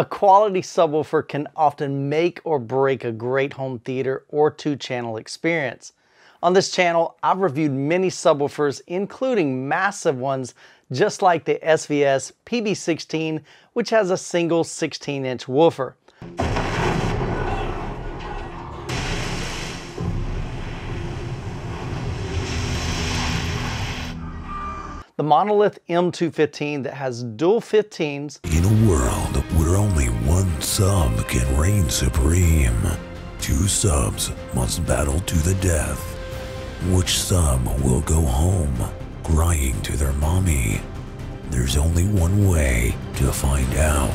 A quality subwoofer can often make or break a great home theater or two channel experience. On this channel, I've reviewed many subwoofers, including massive ones just like the SVS PB16, which has a single 16 inch woofer. the Monolith M215 that has dual 15s. In a world where only one sub can reign supreme, two subs must battle to the death. Which sub will go home, crying to their mommy? There's only one way to find out.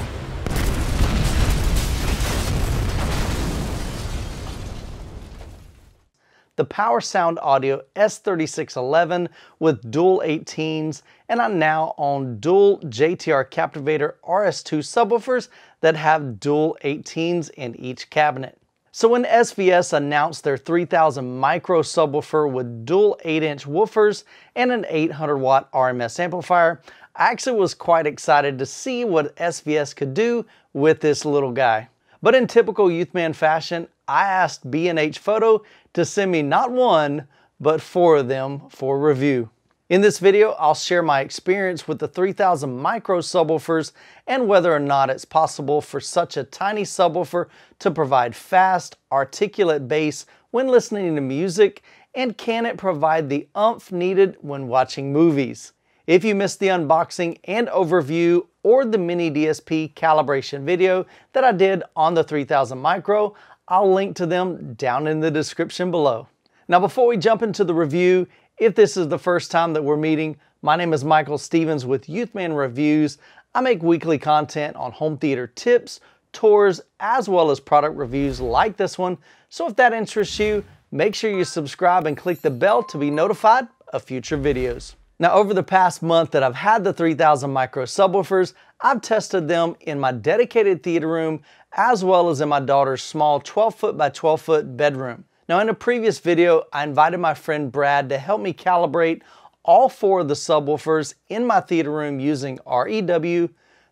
the Power Sound Audio S3611 with dual 18s, and I now own dual JTR Captivator RS2 subwoofers that have dual 18s in each cabinet. So when SVS announced their 3000 micro subwoofer with dual 8-inch woofers and an 800 watt RMS amplifier, I actually was quite excited to see what SVS could do with this little guy. But in typical Youthman fashion, I asked B&H Photo to send me not one, but four of them for review. In this video, I'll share my experience with the 3000 micro subwoofers and whether or not it's possible for such a tiny subwoofer to provide fast, articulate bass when listening to music, and can it provide the umph needed when watching movies. If you missed the unboxing and overview or the mini DSP calibration video that I did on the 3000 micro, I'll link to them down in the description below. Now, before we jump into the review, if this is the first time that we're meeting, my name is Michael Stevens with Youthman Reviews. I make weekly content on home theater tips, tours, as well as product reviews like this one. So if that interests you, make sure you subscribe and click the bell to be notified of future videos. Now, over the past month that I've had the 3000 micro subwoofers, I've tested them in my dedicated theater room as well as in my daughter's small 12 foot by 12 foot bedroom. Now in a previous video, I invited my friend Brad to help me calibrate all four of the subwoofers in my theater room using REW,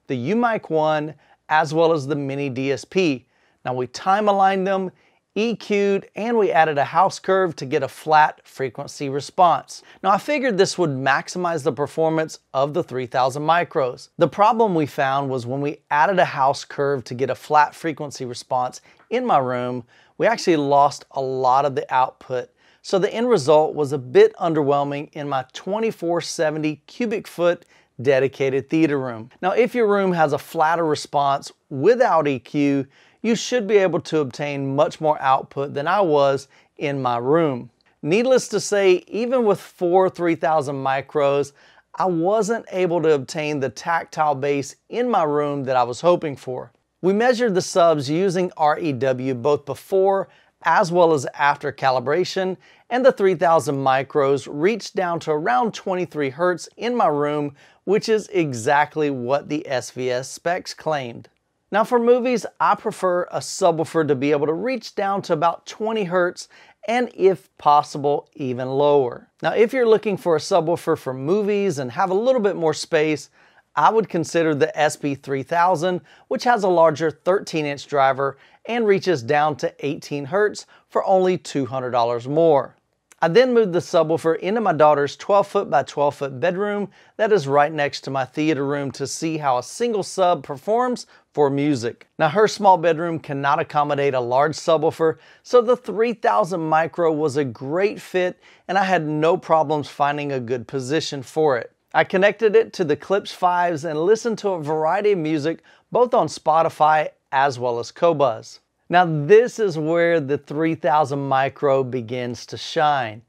the UMic 1, as well as the Mini DSP. Now we time aligned them EQ'd, and we added a house curve to get a flat frequency response. Now I figured this would maximize the performance of the 3000 micros. The problem we found was when we added a house curve to get a flat frequency response in my room, we actually lost a lot of the output. So the end result was a bit underwhelming in my 2470 cubic foot dedicated theater room. Now if your room has a flatter response without EQ, you should be able to obtain much more output than I was in my room. Needless to say, even with four 3000 micros, I wasn't able to obtain the tactile bass in my room that I was hoping for. We measured the subs using REW both before as well as after calibration, and the 3000 micros reached down to around 23 hertz in my room, which is exactly what the SVS specs claimed. Now for movies, I prefer a subwoofer to be able to reach down to about 20 hertz and if possible, even lower. Now if you're looking for a subwoofer for movies and have a little bit more space, I would consider the SB3000, which has a larger 13 inch driver and reaches down to 18 hertz for only $200 more. I then moved the subwoofer into my daughter's 12 foot by 12 foot bedroom that is right next to my theater room to see how a single sub performs for music. Now, her small bedroom cannot accommodate a large subwoofer, so the 3000 micro was a great fit, and I had no problems finding a good position for it. I connected it to the Clips 5s and listened to a variety of music both on Spotify as well as Cobuzz. Now, this is where the 3000 micro begins to shine.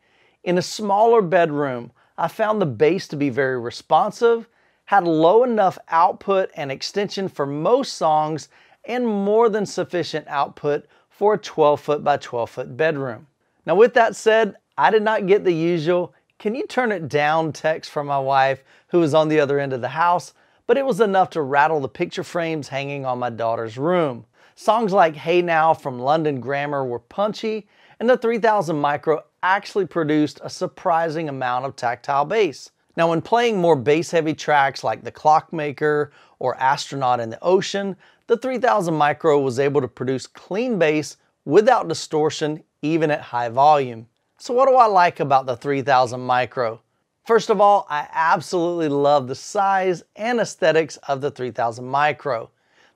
In a smaller bedroom, I found the bass to be very responsive had low enough output and extension for most songs and more than sufficient output for a 12 foot by 12 foot bedroom. Now with that said, I did not get the usual, can you turn it down text from my wife who was on the other end of the house, but it was enough to rattle the picture frames hanging on my daughter's room. Songs like Hey Now from London Grammar were punchy, and the 3000 Micro actually produced a surprising amount of tactile bass. Now, when playing more bass heavy tracks like The Clockmaker or Astronaut in the Ocean, the 3000 Micro was able to produce clean bass without distortion, even at high volume. So, what do I like about the 3000 Micro? First of all, I absolutely love the size and aesthetics of the 3000 Micro.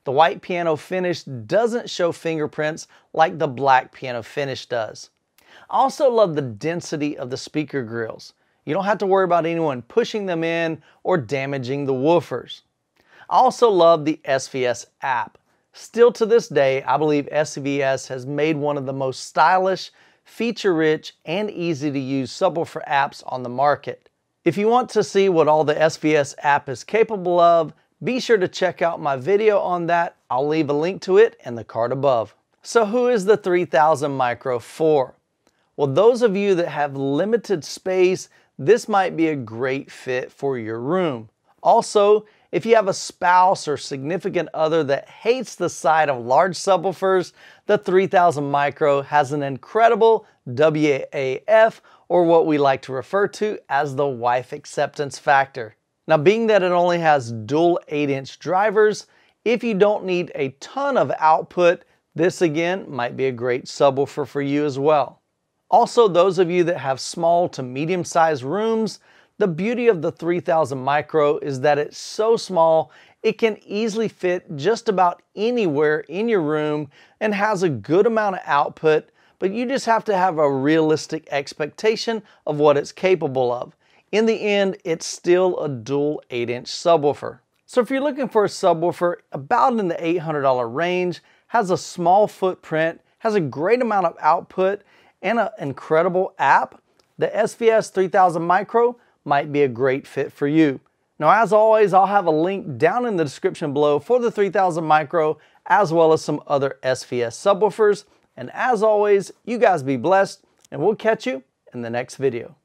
The white piano finish doesn't show fingerprints like the black piano finish does. I also love the density of the speaker grills. You don't have to worry about anyone pushing them in or damaging the woofers. I also love the SVS app. Still to this day, I believe SVS has made one of the most stylish, feature-rich, and easy-to-use subwoofer apps on the market. If you want to see what all the SVS app is capable of, be sure to check out my video on that. I'll leave a link to it in the card above. So who is the 3000 Micro for? Well, those of you that have limited space this might be a great fit for your room. Also, if you have a spouse or significant other that hates the sight of large subwoofers, the 3000 Micro has an incredible WAF, or what we like to refer to as the wife acceptance factor. Now, being that it only has dual 8 inch drivers, if you don't need a ton of output, this again might be a great subwoofer for you as well. Also, those of you that have small to medium sized rooms, the beauty of the 3000 micro is that it's so small, it can easily fit just about anywhere in your room and has a good amount of output, but you just have to have a realistic expectation of what it's capable of. In the end, it's still a dual 8 inch subwoofer. So if you're looking for a subwoofer about in the $800 range, has a small footprint, has a great amount of output, and an incredible app, the SVS 3000 Micro might be a great fit for you. Now, as always, I'll have a link down in the description below for the 3000 Micro, as well as some other SVS subwoofers. And as always, you guys be blessed, and we'll catch you in the next video.